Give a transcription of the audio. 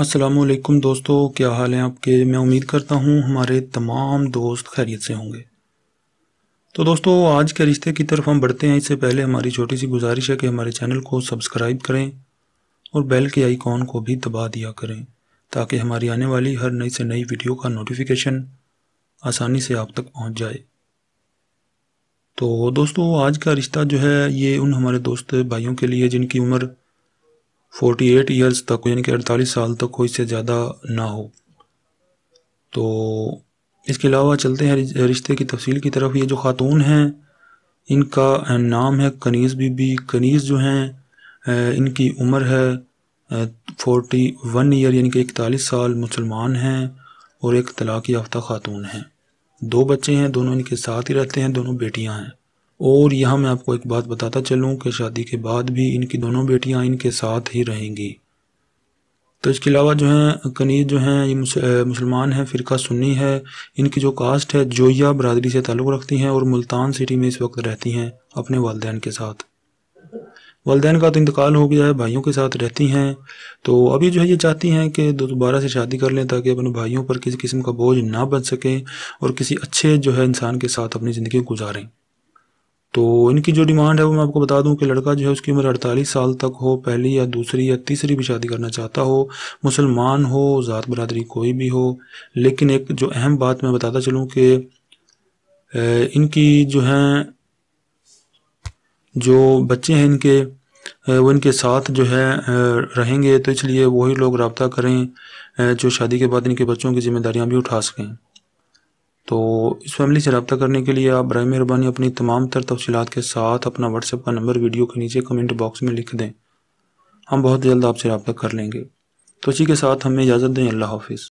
असलकुम दोस्तों क्या हाल हैं आपके मैं उम्मीद करता हूँ हमारे तमाम दोस्त खैरियत से होंगे तो दोस्तों आज के रिश्ते की तरफ हम बढ़ते हैं इससे पहले हमारी छोटी सी गुजारिश है कि हमारे चैनल को सब्सक्राइब करें और बेल के आइकॉन को भी दबा दिया करें ताकि हमारी आने वाली हर नई से नई वीडियो का नोटिफिकेशन आसानी से आप तक पहुँच जाए तो दोस्तों आज का रिश्ता जो है ये उन हमारे दोस्त भाइयों के लिए जिनकी उम्र फोर्टी एट ईयर्स तक यानी कि अड़तालीस साल तक कोई से ज़्यादा ना हो तो इसके अलावा चलते हैं रिश्ते की तफसील की तरफ ये जो ख़ातून हैं इनका नाम है कनीज़ बीबी कनीज़ जो हैं इनकी उम्र है फोर्टी वन ईयर यानी कि इकतालीस साल मुसलमान हैं और एक तलाक़ याफ्ता ख़ातून हैं दो बच्चे हैं दोनों इनके साथ ही रहते हैं दोनों बेटियाँ हैं और यहाँ मैं आपको एक बात बताता चलूँ कि शादी के बाद भी इनकी दोनों बेटियाँ इनके साथ ही रहेंगी तो इसके अलावा जो हैं कनीज जो हैं ये मुसलमान हैं फ़िरका सुन्नी है इनकी जो कास्ट है जोया बरदरी से ताल्लुक़ रखती हैं और मुल्तान सिटी में इस वक्त रहती हैं अपने वालदेन के साथ वालदेन का तो इंतकाल हो गया है भाइयों के साथ रहती हैं तो अभी जो है ये चाहती हैं कि दोबारा से शादी कर लें ताकि अपने भाइयों पर किसी किस्म का बोझ ना बन सकें और किसी अच्छे जो है इंसान के साथ अपनी ज़िंदगी गुजारें तो इनकी जो डिमांड है वो मैं आपको बता दूं कि लड़का जो है उसकी उम्र 48 साल तक हो पहली या दूसरी या तीसरी भी शादी करना चाहता हो मुसलमान हो ज़ात बरदरी कोई भी हो लेकिन एक जो अहम बात मैं बताता चलूँ कि इनकी जो है जो बच्चे हैं इनके वो इनके साथ जो है रहेंगे तो इसलिए वही लोग रबता करें जो शादी के बाद इनके बच्चों की जिम्मेदारियां भी उठा सकें तो इस फैमिली से रब्ता करने के लिए आप बर मेहरबानी अपनी तमाम तर तफसीत के साथ अपना व्हाट्सएप का नंबर वीडियो के नीचे कमेंट बॉक्स में लिख दें हम बहुत जल्द आपसे रबता कर लेंगे तो इसी के साथ हमें इजाज़त दें अल्लाह हाफिज़